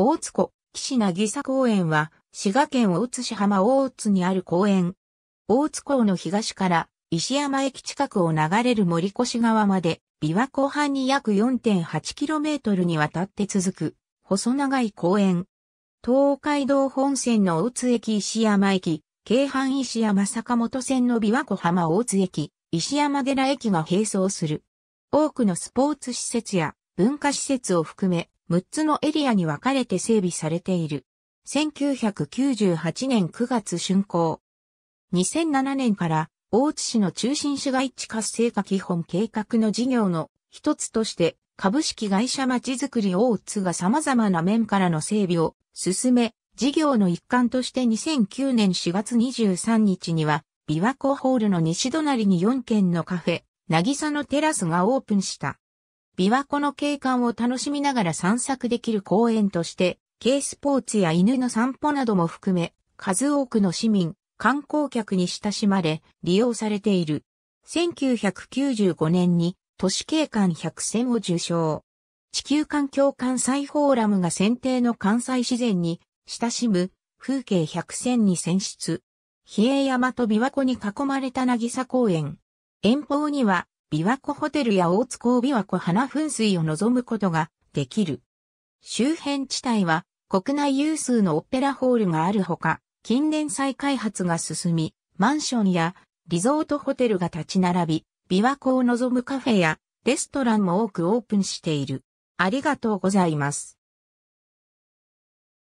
大津湖、岸渚公園は、滋賀県大津市浜大津にある公園。大津港の東から石山駅近くを流れる森越川まで、琵琶湖畔に約 4.8km にわたって続く、細長い公園。東海道本線の大津駅石山駅、京阪石山坂本線の琵琶湖浜大津駅、石山寺駅が並走する。多くのスポーツ施設や文化施設を含め、6つのエリアに分かれて整備されている。1998年9月竣工。2007年から大津市の中心市街地活性化基本計画の事業の一つとして株式会社まちづくり大津が様々な面からの整備を進め、事業の一環として2009年4月23日には琵琶湖ホールの西隣に4軒のカフェ、渚のテラスがオープンした。琵琶湖の景観を楽しみながら散策できる公園として、軽スポーツや犬の散歩なども含め、数多くの市民、観光客に親しまれ、利用されている。1995年に都市景観100選を受賞。地球環境関西フォーラムが選定の関西自然に親しむ風景100選に選出。比叡山と琵琶湖に囲まれた渚公園。遠方には琵琶湖ホテルや大津港琵琶湖花噴水を望むことができる。周辺地帯は国内有数のオペラホールがあるほか、近年再開発が進み、マンションやリゾートホテルが立ち並び、琵琶湖を望むカフェやレストランも多くオープンしている。ありがとうございます。